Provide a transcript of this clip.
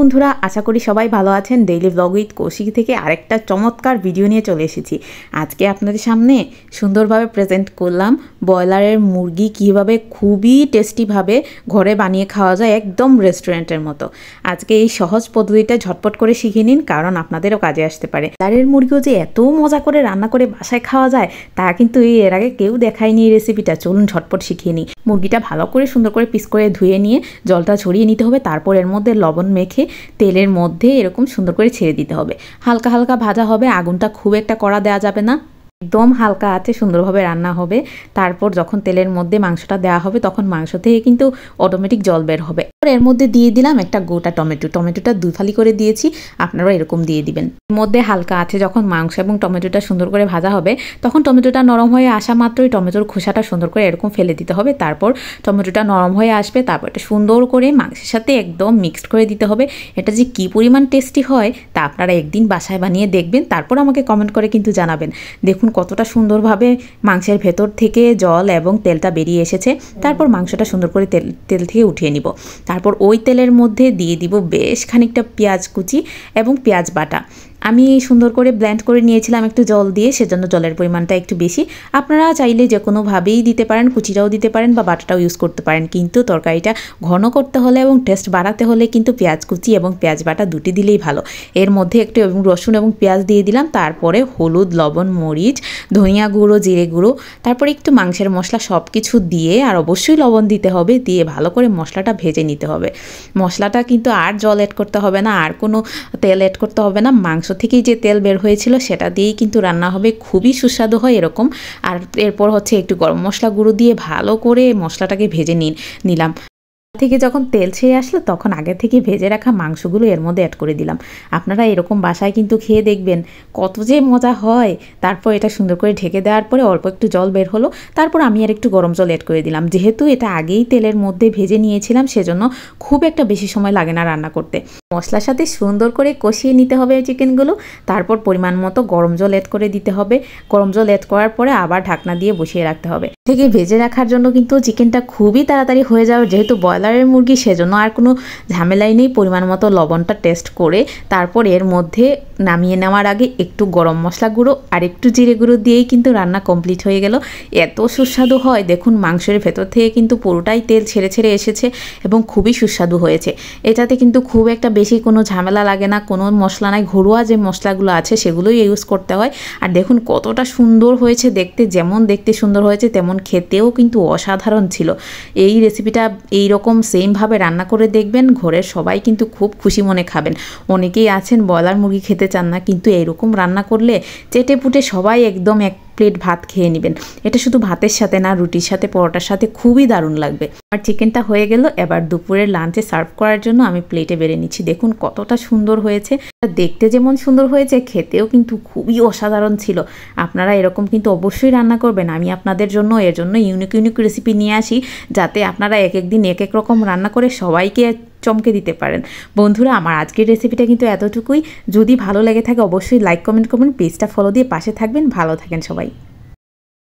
বন্ধুরা আশা করি সবাই ভালো আছেন ডেইলি ব্লগ উইথ কৌশিক থেকে আরেকটা চমৎকার ভিডিও নিয়ে চলে এসেছি আজকে আপনাদের সামনে সুন্দরভাবে প্রেজেন্ট করলাম ব্রয়লারের মুরগি কীভাবে খুবই টেস্টিভাবে ঘরে বানিয়ে খাওয়া যায় একদম রেস্টুরেন্টের মতো আজকে এই সহজ পদ্ধতিটা ঝটপট করে শিখে নিন কারণ আপনাদেরও কাজে আসতে পারে ব্রয়লারের মুরগিও যে এত মজা করে রান্না করে বাসায় খাওয়া যায় তা কিন্তু এই এর আগে কেউ দেখায়নি এই রেসিপিটা চলুন ঝটপট শিখিয়ে নিই মুরগিটা ভালো করে সুন্দর করে পিস করে ধুয়ে নিয়ে জলটা ছড়িয়ে নিতে হবে তারপর এর মধ্যে লবণ মেখে রেখে তেলের মধ্যে এরকম সুন্দর করে ছেড়ে দিতে হবে হালকা হালকা ভাজা হবে আগুনটা খুব একটা কড়া দেওয়া যাবে না একদম হালকা আছে সুন্দরভাবে রান্না হবে তারপর যখন তেলের মধ্যে মাংসটা দেওয়া হবে তখন মাংস থেকে কিন্তু অটোমেটিক জল বের হবে এর মধ্যে দিয়ে দিলাম একটা গোটা টমেটো টমেটোটা দুই ফালি করে দিয়েছি আপনারা এরকম দিয়ে দিবেন এর মধ্যে হালকা আছে যখন মাংস এবং টমেটোটা সুন্দর করে ভাজা হবে তখন টমেটোটা নরম হয়ে আসা মাত্রই টমেটোর খোসাটা সুন্দর করে এরকম ফেলে দিতে হবে তারপর টমেটোটা নরম হয়ে আসবে তারপর এটা সুন্দর করে মাংসের সাথে একদম মিক্সড করে দিতে হবে এটা যে কি পরিমাণ টেস্টি হয় তা আপনারা একদিন বাসায় বানিয়ে দেখবেন তারপর আমাকে কমেন্ট করে কিন্তু জানাবেন দেখুন কতটা সুন্দরভাবে মাংসের ভেতর থেকে জল এবং তেলটা বেরিয়ে এসেছে তারপর মাংসটা সুন্দর করে তেল তেল থেকে উঠিয়ে নিব তারপর ওই তেলের মধ্যে দিয়ে দিব বেশ খানিকটা পেঁয়াজ কুচি এবং পেঁয়াজ বাটা আমি সুন্দর করে ব্ল্যান্ড করে নিয়েছিলাম একটু জল দিয়ে সেজন্য জলের পরিমাণটা একটু বেশি আপনারা চাইলে যে কোনোভাবেই দিতে পারেন কুচিটাও দিতে পারেন বা বাটাটাও ইউজ করতে পারেন কিন্তু তরকারিটা ঘন করতে হলে এবং টেস্ট বাড়াতে হলে কিন্তু পেঁয়াজ কুচি এবং পেঁয়াজ বাটা দুটি দিলেই ভালো এর মধ্যে একটু এবং রসুন এবং পেঁয়াজ দিয়ে দিলাম তারপরে হলুদ লবণ মরিচ ধনিয়া গুঁড়ো জিরে গুঁড়ো তারপরে একটু মাংসের মশলা সব কিছু দিয়ে আর অবশ্যই লবণ দিতে হবে দিয়ে ভালো করে মশলাটা ভেজে নিতে হবে মশলাটা কিন্তু আর জল অ্যাড করতে হবে না আর কোনো তেল অ্যাড করতে হবে না মাংস থেকেই যে তেল বের হয়েছিল সেটা দিয়েই কিন্তু রান্না হবে খুবই সুস্বাদু হয় এরকম আর এরপর হচ্ছে একটু গরম মশলা গুঁড়ো দিয়ে ভালো করে মশলাটাকে ভেজে নিন নিলাম থেকে যখন তেল ছেড়ে আসলো তখন আগে থেকে ভেজে রাখা মাংসগুলো এর মধ্যে অ্যাড করে দিলাম আপনারা এরকম বাসায় কিন্তু খেয়ে দেখবেন কত যে মজা হয় তারপর এটা সুন্দর করে ঢেকে দেওয়ার পরে অল্প একটু জল বের হলো তারপর আমি আর একটু গরম জল অ্যাড করে দিলাম যেহেতু এটা আগেই তেলের মধ্যে ভেজে নিয়েছিলাম সেজন্য খুব একটা বেশি সময় লাগে না রান্না করতে মশলার সাথে সুন্দর করে কষিয়ে নিতে হবে চিকেনগুলো তারপর পরিমাণ মতো গরম জল অ্যাড করে দিতে হবে গরম জল অ্যাড করার পরে আবার ঢাকনা দিয়ে বসিয়ে রাখতে হবে থেকে ভেজে রাখার জন্য কিন্তু চিকেনটা খুবই তাড়াতাড়ি হয়ে যাবে যেহেতু ব্রয়লার বাজারের মুরগি সেজন্য আর কোনো ঝামেলাই নেই পরিমাণ মতো লবণটা টেস্ট করে তারপর এর মধ্যে নামিয়ে নেওয়ার আগে একটু গরম মশলা গুঁড়ো আর একটু জিরে গুঁড়ো দিয়েই কিন্তু রান্না কমপ্লিট হয়ে গেল এত সুস্বাদু হয় দেখুন মাংসের ভেতর থেকে কিন্তু পুরোটাই তেল ছেড়ে ছেড়ে এসেছে এবং খুবই সুস্বাদু হয়েছে এটাতে কিন্তু খুব একটা বেশি কোনো ঝামেলা লাগে না কোনো মশলা নাই ঘরোয়া যে মশলাগুলো আছে সেগুলোই ইউজ করতে হয় আর দেখুন কতটা সুন্দর হয়েছে দেখতে যেমন দেখতে সুন্দর হয়েছে তেমন খেতেও কিন্তু অসাধারণ ছিল এই রেসিপিটা এই রকম এরকম সেমভাবে রান্না করে দেখবেন ঘরের সবাই কিন্তু খুব খুশি মনে খাবেন অনেকেই আছেন ব্রয়লার মুরগি খেতে চান না কিন্তু এরকম রান্না করলে চেটে পুটে সবাই একদম এক প্লেট ভাত খেয়ে নেবেন এটা শুধু ভাতের সাথে না রুটির সাথে পরোটার সাথে খুবই দারুণ লাগবে আর চিকেনটা হয়ে গেল এবার দুপুরের লাঞ্চে সার্ভ করার জন্য আমি প্লেটে বেড়ে নিচ্ছি দেখুন কতটা সুন্দর হয়েছে দেখতে যেমন সুন্দর হয়েছে খেতেও কিন্তু খুবই অসাধারণ ছিল আপনারা এরকম কিন্তু অবশ্যই রান্না করবেন আমি আপনাদের জন্য এর জন্য ইউনিক ইউনিক রেসিপি নিয়ে আসি যাতে আপনারা এক একদিন এক এক রকম রান্না করে সবাইকে চমকে দিতে পারেন বন্ধুরা আমার আজকের রেসিপিটা কিন্তু এতটুকুই যদি ভালো লেগে থাকে অবশ্যই লাইক কমেন্ট করবেন পেজটা ফলো দিয়ে পাশে থাকবেন ভালো থাকেন সবাই